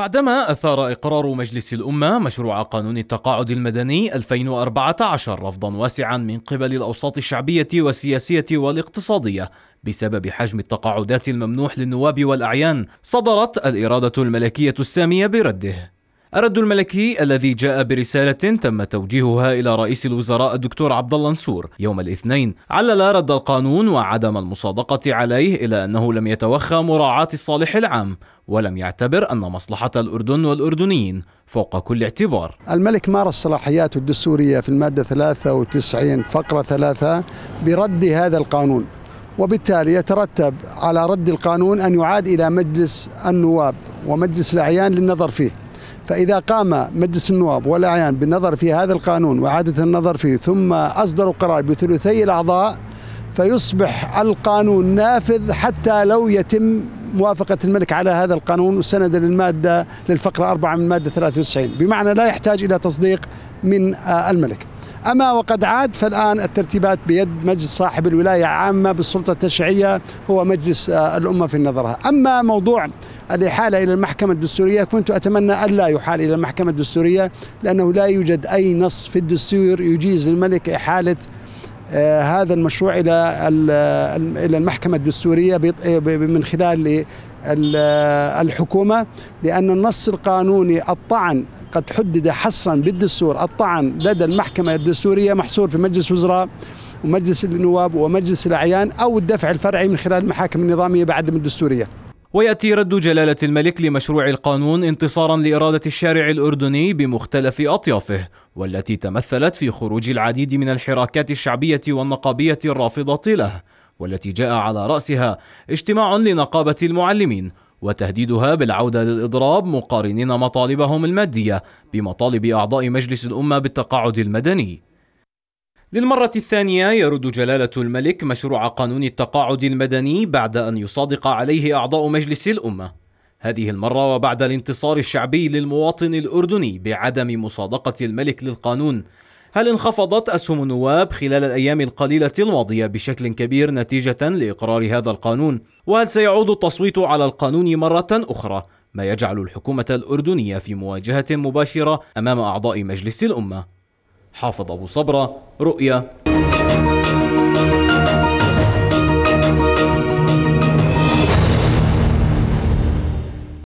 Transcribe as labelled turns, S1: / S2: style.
S1: بعدما أثار إقرار مجلس الأمة مشروع قانون التقاعد المدني 2014 رفضا واسعا من قبل الأوساط الشعبية والسياسية والاقتصادية بسبب حجم التقاعدات الممنوح للنواب والأعيان صدرت الإرادة الملكية السامية برده الرد الملكي الذي جاء برسالة تم توجيهها إلى رئيس الوزراء الدكتور عبد الله نصور يوم الاثنين علل رد القانون وعدم المصادقة عليه إلى أنه لم يتوخى مراعاة الصالح العام ولم يعتبر أن مصلحة الأردن والأردنيين فوق كل اعتبار
S2: الملك مارس صلاحياته الدستورية في المادة 93 فقرة 3 برد هذا القانون وبالتالي يترتب على رد القانون أن يعاد إلى مجلس النواب ومجلس الأعيان للنظر فيه فإذا قام مجلس النواب والأعيان بالنظر في هذا القانون وإعادة النظر فيه ثم أصدروا قرار بثلثي الأعضاء فيصبح القانون نافذ حتى لو يتم موافقة الملك على هذا القانون وسندا للمادة للفقرة 4 من مادة 93 بمعنى لا يحتاج إلى تصديق من آه، الملك أما وقد عاد فالآن الترتيبات بيد مجلس صاحب الولاية عامة بالسلطة التشريعية هو مجلس آه، الأمة في نظرها أما موضوع الإحالة إلى المحكمة الدستورية كنت أتمنى ألا يحال إلى المحكمة الدستورية لأنه لا يوجد أي نص في الدستور يجيز للملك إحالة آه، هذا المشروع إلى إلى المحكمة الدستورية من خلال آه، الحكومة لأن النص القانوني الطعن قد حدد حصرا بالدستور الطعن لدى المحكمة الدستورية محصور في مجلس وزراء ومجلس النواب ومجلس الأعيان أو الدفع الفرعي من خلال المحاكم النظامية بعد من الدستورية
S1: وياتي رد جلاله الملك لمشروع القانون انتصارا لاراده الشارع الاردني بمختلف اطيافه والتي تمثلت في خروج العديد من الحراكات الشعبيه والنقابيه الرافضه له والتي جاء على راسها اجتماع لنقابه المعلمين وتهديدها بالعودة للإضراب مقارنين مطالبهم المادية بمطالب أعضاء مجلس الأمة بالتقاعد المدني للمرة الثانية يرد جلالة الملك مشروع قانون التقاعد المدني بعد أن يصادق عليه أعضاء مجلس الأمة. هذه المرة وبعد الانتصار الشعبي للمواطن الأردني بعدم مصادقة الملك للقانون. هل انخفضت أسهم النواب خلال الأيام القليلة الماضية بشكل كبير نتيجة لإقرار هذا القانون؟ وهل سيعود التصويت على القانون مرة أخرى؟ ما يجعل الحكومة الأردنية في مواجهة مباشرة أمام أعضاء مجلس الأمة. حافظ أبو صبرة رؤيا